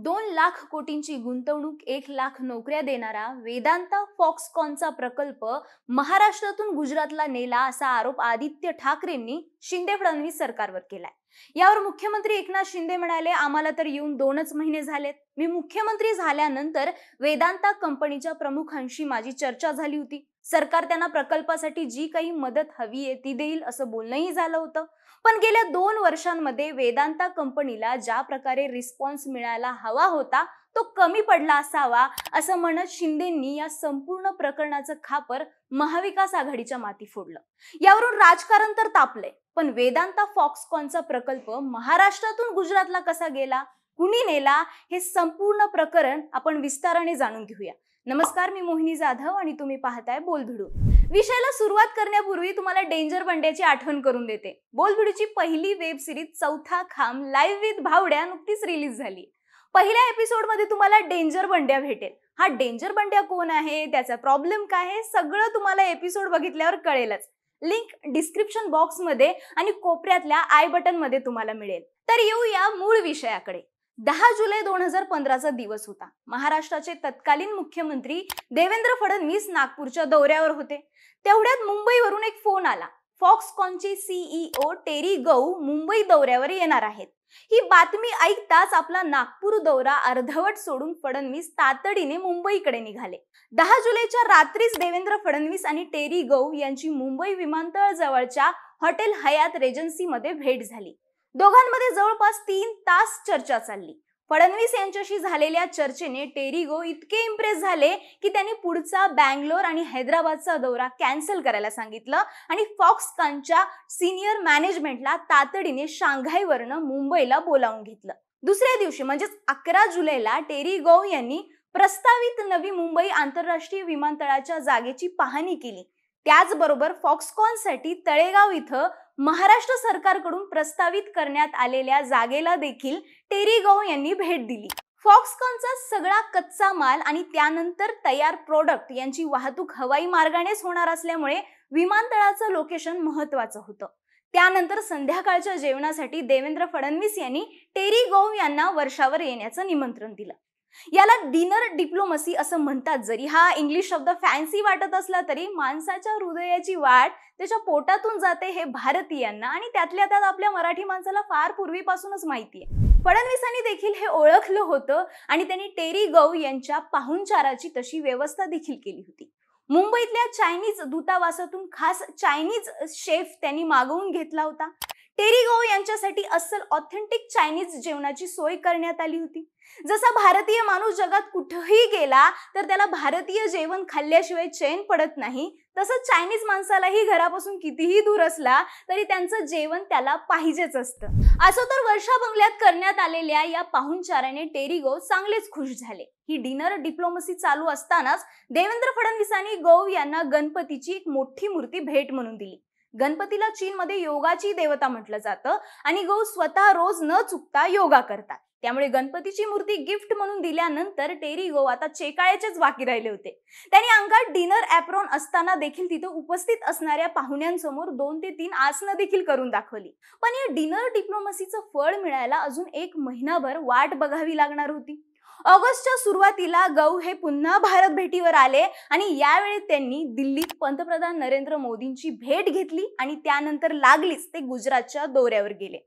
दोन लाख कोटींची गुंतवणूक एक लाख नोकऱ्या देणारा वेदांता फॉक्सकॉनचा प्रकल्प महाराष्ट्रातून गुजरातला नेला असा आरोप आदित्य ठाकरेंनी शिंदे फडणवीस सरकारवर केलाय यावर मुख्यमंत्री एकनाथ शिंदे म्हणाले आम्हाला तर येऊन दोनच महिने झालेत मी मुख्यमंत्री झाल्यानंतर वेदांता कंपनीच्या प्रमुखांशी माझी चर्चा झाली होती सरकार त्यांना प्रकल्पासाठी जी काही मदत हवी आहे ती देईल असं बोलणंही झालं होतं पण गेल्या दोन वर्षांमध्ये वेदांता कंपनीला ज्या प्रकारे रिस्पॉन्स मिळायला हवा होता तो कमी पडला असावा असं म्हणत शिंदेंनी या संपूर्ण प्रकरणाचं खापर महाविकास आघाडीच्या माती फोडलं यावरून राजकारण तर तापलंय पण वेदांता फॉक्सकॉनचा प्रकल्प महाराष्ट्रातून गुजरातला कसा गेला कुणी नेला हे संपूर्ण प्रकरण आपण विस्ताराने जाणून घेऊया नमस्कार मी मोहिनी जाधव आणि तुम्ही पाहताय बोलभिडू विषयाला सुरुवात करण्यापूर्वी तुम्हाला डेंजर बंड्याची आठवण करून देते बोलभिडूची पहिली वेब सिरीज चौथा खांब लाईव्ह विथ भावड्या नुकतीच रिलीज झाली पहिल्या एपिसोडमध्ये तुम्हाला डेंजर बंड्या भेटेल हा डेंजर बंड्या कोण आहे त्याचा प्रॉब्लेम काय आहे सगळं तुम्हाला एपिसोड बघितल्यावर कळेलच लिंक डिस्क्रिप्शन बॉक्समध्ये आणि कोपऱ्यातल्या आय बटन मध्ये तुम्हाला मिळेल तर येऊया मूळ विषयाकडे दहा जुलै दोन हजार पंधराचा दिवस होता महाराष्ट्राचे तत्कालीन मुख्यमंत्री देवेंद्र फडणवीस नागपूरच्या दौऱ्यावर होते तेवढ्यात मुंबईवरून एक फोन आला फॉक्सकॉनचे सीईओ e टेरी गौ मुंबई दौऱ्यावर येणार आहेत ही बातमी ऐकताच आपला नागपूर दौरा अर्धवट सोडून फडणवीस तातडीने मुंबईकडे निघाले दहा जुलैच्या रात्रीच देवेंद्र फडणवीस आणि टेरी गौ यांची मुंबई विमानतळ जवळच्या हॉटेल हयात रेजन्सीमध्ये भेट झाली दोघांमध्ये जवळपास तीन तास चर्चा चालली फडणवीस यांच्याशी झालेल्या चर्चेने टेरिगो इतके इम्प्रेस झाले की त्यांनी पुढचा बँगलोर आणि हैदराबादचा दौरा कॅन्सल करायला सांगितलं आणि फॉक्सकॉनच्या सिनियर मॅनेजमेंटला तातडीने शांघाईवरनं मुंबईला बोलावून घेतलं दुसऱ्या दिवशी म्हणजेच अकरा जुलैला टेरी यांनी प्रस्तावित नवी मुंबई आंतरराष्ट्रीय विमानतळाच्या जागेची पाहणी केली त्याचबरोबर फॉक्सकॉनसाठी तळेगाव इथं महाराष्ट्र सरकारकडून प्रस्तावित करण्यात आलेल्या जागेला देखील टेरीगाव यांनी भेट दिली फॉक्सकॉनचा सगळा कच्चा माल आणि त्यानंतर तयार प्रोडक्ट यांची वाहतूक हवाई मार्गानेच होणार असल्यामुळे विमानतळाचं लोकेशन महत्वाचं होतं त्यानंतर संध्याकाळच्या जेवणासाठी देवेंद्र फडणवीस यांनी टेरी गोव यांना वर्षावर येण्याचं निमंत्रण दिलं याला डिनर डिप्लोमसी असं म्हणतात जरी हा इंग्लिश शब्द फॅन्सी वाटत असला तरी माणसाच्या हृदयाची वाट त्याच्या पोटातून जाते हे भारतीयांना आणि त्यातल्या त्यात आपल्या मराठी माणसाला फार पूर्वीपासूनच माहिती आहे फडणवीसांनी देखील हे ओळखलं होतं आणि त्यांनी टेरी गौ यांच्या पाहुणचाराची तशी व्यवस्था देखील केली होती मुंबईतल्या चायनीज दूतावासातून खास चायनीज शेफ त्यांनी मागवून घेतला होता टेरीगो यांच्यासाठी अस्सल ऑथेंटिक चायनीज जेवणाची सोय करण्यात आली होती जसा भारतीय माणूस जगात कुठेही गेला तर त्याला भारतीय जेवण खाल्ल्याशिवाय चैन पडत नाही तसंच चायनीज माणसालाही घरापासून कितीही दूर असला तरी त्यांचं जेवण त्याला पाहिजेच असतं असं तर वर्षा बंगल्यात करण्यात आलेल्या या पाहुणचाराने गोव चांगलेच खुश झाले ही डिनर डिप्लोमसी चालू असतानाच देवेंद्र फडणवीसांनी गौ यांना गणपतीची एक मोठी मूर्ती भेट म्हणून दिली गणपतीला चीनमध्ये योगाची देवता म्हटलं जातं आणि गौ स्वतः रोज न चुकता योगा करतात त्यामुळे गणपतीची मूर्ती गिफ्ट म्हणून दिल्यानंतर टेरी गो आता चेकाळ्याचेच बाकी राहिले होते त्यांनी अंगात डिनर ऍप्रॉन असताना देखील तिथे उपस्थित असणाऱ्या पाहुण्यांसमोर दोन ते तीन आसनं देखील करून दाखवली पण या डिनर डिप्लोमसीचं फळ मिळायला अजून एक महिनाभर वाट बघावी लागणार होती ऑगस्टच्या सुरुवातीला गौ हे पुन्हा भारत भेटीवर आले आणि यावेळी त्यांनी दिल्लीत पंतप्रधान नरेंद्र मोदींची भेट घेतली आणि त्यानंतर लागलीच ते गुजरातच्या दौऱ्यावर गेले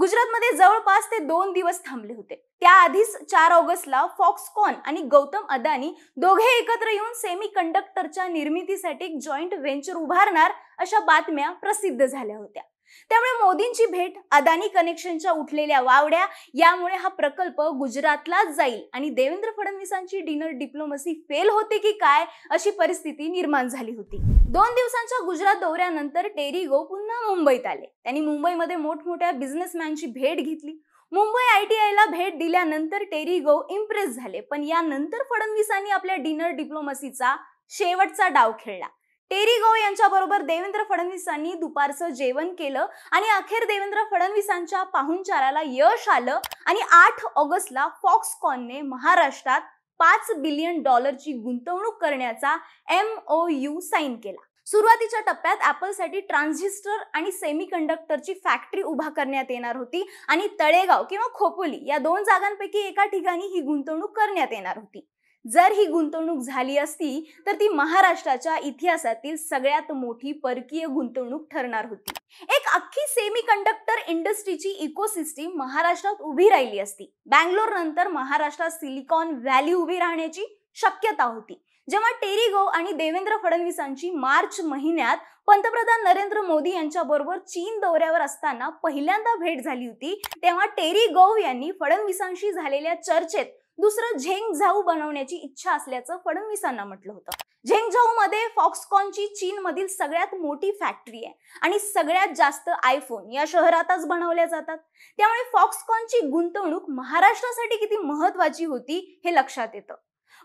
गुजरातमध्ये जवळपास ते दोन दिवस थांबले होते त्याआधीच चार ऑगस्टला फॉक्सकॉन आणि गौतम अदानी दोघे एकत्र येऊन सेमी कंडक्टरच्या निर्मितीसाठी एक जॉईंट व्हेंचर उभारणार अशा बातम्या प्रसिद्ध झाल्या होत्या त्यामुळे मोदींची भेट अदानी कनेक्शनच्या उठलेल्या वावड्या यामुळे हा प्रकल्प गुजरातलाच जाईल आणि देवेंद्र फडणवीसांची डिनर डिप्लोमसी फेल होते की काय अशी परिस्थिती निर्माण झाली होती दोन दिवसांच्या गुजरात दौऱ्यानंतर टेरिगो पुन्हा मुंबईत आले त्यांनी मुंबईमध्ये मोठमोठ्या बिझनेसमॅनची भेट घेतली मुंबई आय टी आयला भेट दिल्यानंतर टेरिगो इम्प्रेस झाले पण यानंतर फडणवीसांनी आपल्या डिनर डिप्लोमसीचा शेवटचा डाव खेळला टेरीगाव यांच्याबरोबर देवेंद्र फडणवीसांनी दुपारचं जेवण केलं आणि अखेर देवेंद्र फडणवीसांच्या पाहुणचाराला यश आलं आणि आठ ऑगस्टला फॉक्सकॉनने महाराष्ट्रात पाच बिलियन डॉलरची गुंतवणूक करण्याचा एम ओ यू साईन केला सुरुवातीच्या टप्प्यात ऍपलसाठी ट्रान्झिस्टर आणि सेमी कंडक्टरची फॅक्टरी उभा करण्यात येणार होती आणि तळेगाव किंवा खोपोली या दोन जागांपैकी एका ठिकाणी ही गुंतवणूक करण्यात येणार होती जर ही गुंतवणूक झाली असती तर ती महाराष्ट्राच्या इतिहासातील सगळ्यात मोठी परकीय गुंतवणूक ठरणार होती एक अख्खी सेमी कंडक्टर इंडस्ट्रीची इकोसिस्टीम महाराष्ट्रात उभी राहिली असती बँगलोर नंतर महाराष्ट्रात सिलिकॉन व्हॅली उभी राहण्याची शक्यता होती जेव्हा गो आणि देवेंद्र फडणवीसांची मार्च महिन्यात पंतप्रधान नरेंद्र मोदी यांच्याबरोबर चीन दौऱ्यावर असताना पहिल्यांदा भेट झाली होती तेव्हा टेरी गोव यांनी फडणवीसांशी झालेल्या चर्चेत दुसरं झेंगझाऊ बनवण्याची इच्छा असल्याचं फडणवीसांना म्हटलं होतं झेंगझाऊ मध्ये फॉक्सकॉनची चीनमधील सगळ्यात मोठी फॅक्टरी आहे आणि सगळ्यात जास्त आयफोन या शहरातच बनवल्या जातात त्यामुळे फॉक्सकॉनची गुंतवणूक महाराष्ट्रासाठी किती महत्वाची होती हे लक्षात येतं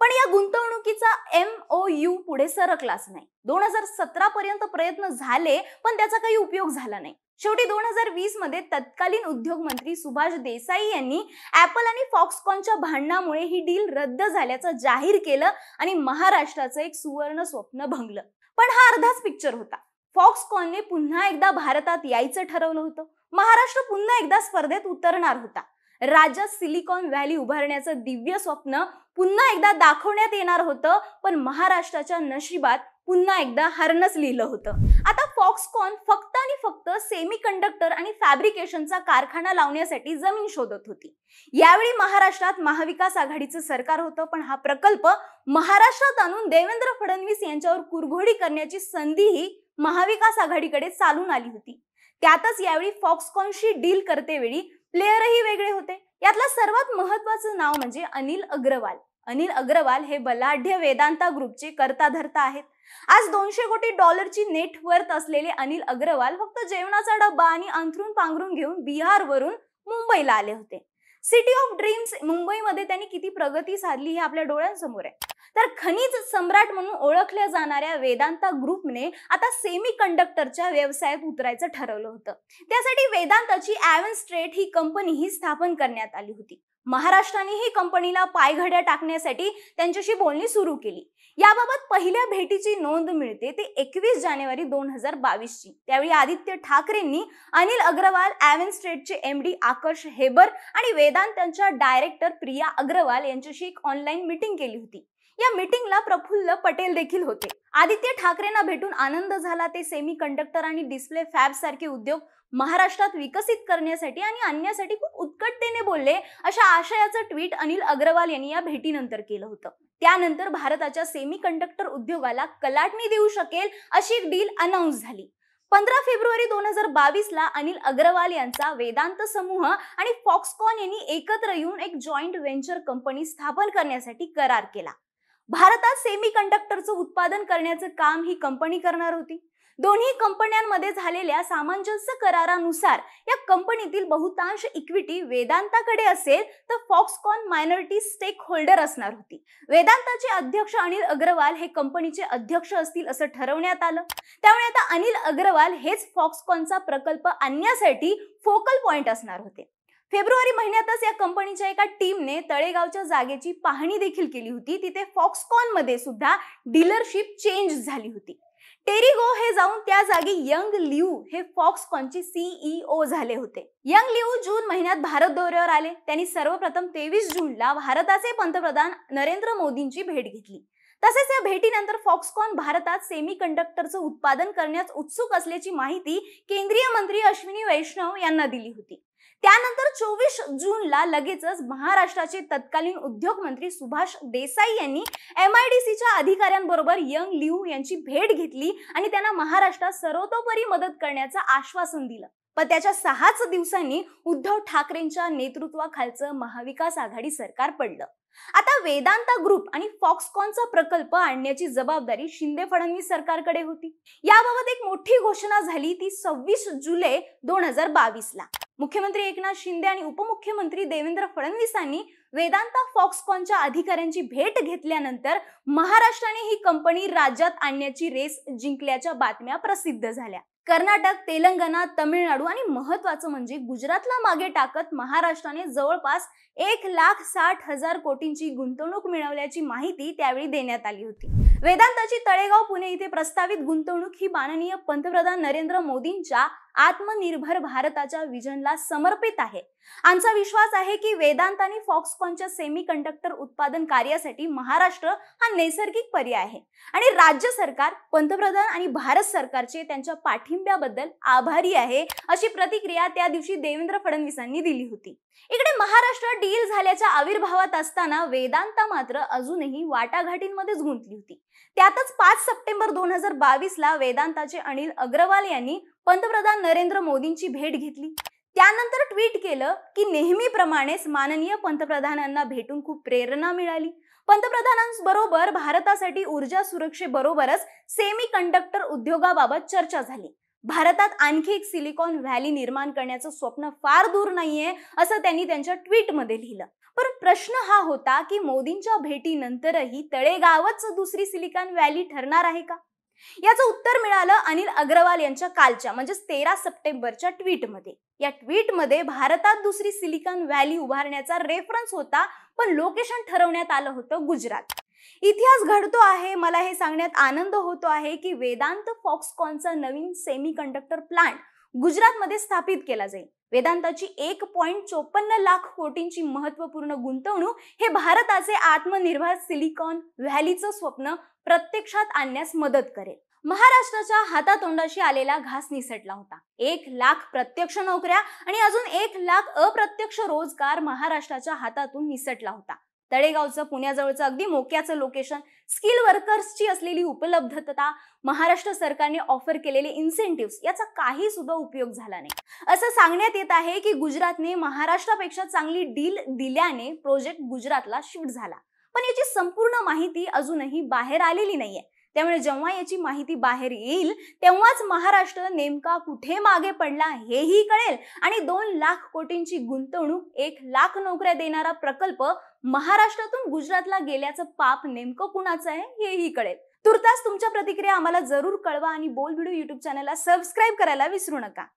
पण या गुंतवणुकीचा एम ओ यू पुढे सरकलाच नाही दोन हजार सतरा पर्यंत प्रयत्न झाले पण त्याचा काही उपयोग झाला नाही शेवटी दोन हजार वीस मध्ये तत्कालीन उद्योग मंत्री सुभाष देसाई यांनी ऍपल आणि फॉक्सकॉनच्या भांडणामुळे ही डील रद्द झाल्याचं जाहीर केलं आणि महाराष्ट्राचं एक सुवर्ण स्वप्न भंगलं पण हा अर्धाच पिक्चर होता फॉक्सकॉनने पुन्हा एकदा भारतात यायचं ठरवलं होतं महाराष्ट्र पुन्हा एकदा स्पर्धेत उतरणार होता राज्यात सिलिकॉन व्हॅली उभारण्याचं दिव्य स्वप्न पुन्हा एकदा दाखवण्यात येणार होतं पण महाराष्ट्राच्या नशिबात पुन्हा एकदा हरणच लिहिलं होतं आता फॉक्सकॉन फक्त आणि फक्त सेमी कंडक्टर आणि फॅब्रिकेशनचा कारखाना लावण्यासाठी जमीन शोधत होती यावेळी महाराष्ट्रात महाविकास आघाडीचं सरकार होतं पण हा प्रकल्प महाराष्ट्रात आणून देवेंद्र फडणवीस यांच्यावर कुरघोडी करण्याची संधीही महाविकास आघाडीकडे चालून आली होती त्यातच यावेळी फॉक्सकॉनशी डील करतेवेळी प्लेयरही वेगळे होते यातलं सर्वात महत्वाचं नाव म्हणजे अनिल अग्रवाल अनिल अग्रवाल हे बलाढ्य वेदांता ग्रुपचे करता धरता आहेत आज दोनशे कोटी डॉलरची नेटवर्थ असलेले अनिल अग्रवाल फक्त जेवणाचा डब्बा आणि अंथरून पांघरून घेऊन बिहार वरून मुंबईला आले होते सिटी ऑफ ड्रीम्स मुंबईमध्ये त्यांनी किती प्रगती साधली हे आपल्या डोळ्यांसमोर आहे तर खनिज सम्राट म्हणून ओळखल्या जाणाऱ्या वेदांता ग्रुपने आता सेमी कंडक्टरच्या व्यवसायात उतरायचं ठरवलं होतं त्यासाठी वेदांताची ॲव्हन स्ट्रेट ही कंपनी ही स्थापन करण्यात आली होती महाराष्ट्राने ही कंपनीला पायघड्या टाकण्यासाठी त्यांच्याशी बोलणी सुरू केली याबाबत पहिल्या भेटीची नोंद मिळते ते एकवीस जानेवारी दोन हजार बावीस ची त्यावेळी आदित्य ठाकरेंनी अनिल अग्रवाल ॲव्हन स्ट्रेटचे एम डी आकर्ष हेबर आणि वेदांतांच्या डायरेक्टर प्रिया अग्रवाल यांच्याशी एक ऑनलाईन मिटिंग केली होती या मीटिंगला प्रफुल्ल पटेल देखील होते आदित्य ठाकरेंना भेटून आनंद झाला ते सेमी कंडक्टर आणि डिस्प्ले फॅब सारखे उद्योग महाराष्ट्रात विकसित करण्यासाठी आणि आणण्यासाठी खूप उत्कटतेने बोलले अशा आशयाचं ट्विट अनिल अग्रवाल यांनी या भेटीनंतर केलं होतं त्यानंतर भारताच्या सेमी कंडक्टर उद्योगाला कलाटणी देऊ शकेल अशी एक डील अनाऊन्स झाली पंधरा फेब्रुवारी दोन हजार बावीस ला अनिल अग्रवाल यांचा वेदांत समूह आणि फॉक्सकॉन यांनी एकत्र येऊन एक जॉईंट व्हेंचर कंपनी स्थापन करण्यासाठी करार केला भारतात सेमी कंडक्टरचं उत्पादन करण्याचं काम ही कंपनी करणार होती दोन्ही कंपन्यांमध्ये झालेल्या सामंजस्य करारानुसार या कंपनीतील बहुतांश इक्विटी वेदांताकडे असेल तर फॉक्सकॉन मायनॉरिटी स्टेक होल्डर असणार होती वेदांताचे अध्यक्ष अनिल अग्रवाल हे कंपनीचे अध्यक्ष असतील असं ठरवण्यात आलं त्यामुळे आता अनिल अग्रवाल हेच फॉक्सकॉनचा प्रकल्प आणण्यासाठी फोकल पॉइंट असणार होते फेब्रुवारी महिन्यातच या कंपनीच्या एका टीमने तळेगावच्या जागेची पाहणी देखील केली होती तिथे फॉक्सकॉन मध्ये सुद्धा डीलरशिप चेंज झाली होती टेरिगो हे जाऊन त्या जागी यंग लिऊ हे फॉक्सकॉनचे सीईओ e झाले होते यंग लिऊ जून महिन्यात भारत दौऱ्यावर आले त्यांनी सर्वप्रथम तेवीस जूनला भारताचे पंतप्रधान नरेंद्र मोदींची भेट घेतली तसेच या भेटीनंतर फॉक्सकॉन भारतात सेमी कंडक्टरचं उत्पादन करण्यास उत्सुक असल्याची माहिती केंद्रीय मंत्री अश्विनी वैष्णव यांना दिली होती त्यानंतर चोवीस जूनला लगेचच महाराष्ट्राचे तत्कालीन उद्योग मंत्री सुभाष देसाई यांनी एम आय डी सीच्या अधिकाऱ्यांबरोबर यंग लिहू यांची भेट घेतली आणि त्यांना महाराष्ट्रात सर्वतोपरी मदत करण्याचं आश्वासन दिलं पण त्याच्या सहाच दिवसांनी उद्धव ठाकरेंच्या नेतृत्वाखालचं महाविकास आघाडी सरकार पडलं आता वेदांता ग्रुप आणि फॉक्सकॉनचा प्रकल्प आणण्याची जबाबदारी शिंदे फडणवीस सरकारकडे होती याबाबत एक मोठी घोषणा झाली ती सव्वीस जुलै दोन हजार बावीस ला मुख्यमंत्री एकनाथ शिंदे आणि उपमुख्यमंत्री देवेंद्र फडणवीसांनी वेदांता फॉक्सकॉनच्या अधिकाऱ्यांची भेट घेतल्यानंतर महाराष्ट्राने ही कंपनी राज्यात आणण्याची रेस जिंकल्याच्या बातम्या प्रसिद्ध झाल्या कर्नाटक तेलंगणा तमिळनाडू आणि महत्वाचं म्हणजे गुजरातला मागे टाकत महाराष्ट्राने जवळपास एक लाख साठ हजार कोटींची गुंतवणूक मिळवल्याची माहिती त्यावेळी देण्यात आली होती वेदांताची तळेगाव पुणे इथे प्रस्तावित गुंतवणूक ही माननीय पंतप्रधान नरेंद्र मोदींच्या आत्मनिर्भर भारताच्या विजनला समर्पित आहे आमचा विश्वास आहे की वेदांत आणि फॉक्सकॉनच्या सेमी कंडक्टर उत्पादन कार्यासाठी महाराष्ट्र हा नैसर्गिक पर्याय आहे आणि राज्य सरकार पंतप्रधान आणि भारत सरकारचे त्यांच्या पाठिंब्याबद्दल आभारी आहे अशी प्रतिक्रिया त्या दिवशी देवेंद्र फडणवीसांनी दिली होती इकडे महाराष्ट्र डील झाल्याच्या आविर्भावात असताना वेदांता मात्र अजूनही वाटाघाटींमध्येच गुंतली होती त्यातच पाच सप्टेंबर दोन हजार बावीस ला वेदांताचे अनिल अग्रवाल यांनी पंतप्रधान नरेंद्र मोदींची भेट घेतली त्यानंतर ट्विट केलं की नेहमीप्रमाणेच माननीय पंतप्रधानांना भेटून खूप प्रेरणा मिळाली पंतप्रधानांबरोबर भारतासाठी ऊर्जा सुरक्षेबरोबरच सेमी कंडक्टर उद्योगाबाबत चर्चा झाली भारतात आणखी एक सिलिकॉन व्हॅली निर्माण करण्याचं स्वप्न फार दूर नाहीये असं त्यांनी त्यांच्या ट्विटमध्ये लिहिलं पण प्रश्न हा होता की मोदींच्या भेटीनंतरही तळेगावच दुसरी सिलिकॉन व्हॅली ठरणार आहे का याचं उत्तर मिळालं अनिल अग्रवाल यांच्या कालच्या म्हणजे तेरा सप्टेंबरच्या ट्विटमध्ये या मध्ये भारतात दुसरी सिलिकॉन व्हॅली उभारण्याचा रेफरन्स होता पण लोकेशन ठरवण्यात आलं होतं गुजरात इतिहास घडतो आहे मला हे सांगण्यात आनंद होतो आहे की वेदांत फॉक्सकॉनचा नवीन सेमी कंडक्टर प्लांट गुजरातमध्ये स्थापित केला जाईल वेदांताची एक पॉईंट चोपन्न लाख कोटींची महत्वपूर्ण गुंतवणूक हे भारताचे आत्मनिर्भर सिलिकॉन व्हॅलीचं स्वप्न प्रत्यक्षात आणण्यास मदत करेल महाराष्ट्राच्या हातातोंडाशी आलेला घास निसटला होता एक लाख प्रत्यक्ष नोकऱ्या आणि अजून एक लाख अप्रत्यक्ष रोजगार महाराष्ट्राच्या हातातून निसटला होता तळेगावचं पुण्याजवळचं अगदी मोक्याचं लोकेशन स्किल वर्कर्सची असलेली उपलब्धता महाराष्ट्र सरकारने ऑफर केलेले इन्सेंटिव्ह याचा काही सुद्धा उपयोग झाला नाही असं सांगण्यात येत आहे की गुजरातने महाराष्ट्रापेक्षा चांगली डील दिल्याने प्रोजेक्ट गुजरातला शिफ्ट झाला पण याची संपूर्ण माहिती अजूनही बाहेर आलेली नाहीये त्यामुळे जेव्हा याची माहिती बाहेर येईल तेव्हाच महाराष्ट्र नेमका कुठे मागे पडला हेही कळेल आणि दोन लाख कोटींची गुंतवणूक एक लाख नोकऱ्या देणारा प्रकल्प महाराष्ट्रातून गुजरातला गेल्याचं पाप नेमकं कुणाचं आहे हेही कळेल तुर्तास तुमच्या प्रतिक्रिया आम्हाला जरूर कळवा आणि बोल व्हिडिओ युट्यूब चॅनलला सबस्क्राईब करायला विसरू नका